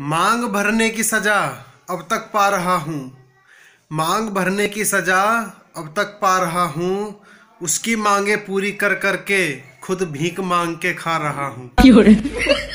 मांग भरने की सज़ा अब तक पा रहा हूँ मांग भरने की सज़ा अब तक पा रहा हूँ उसकी मांगे पूरी कर कर के खुद भीख मांग के खा रहा हूँ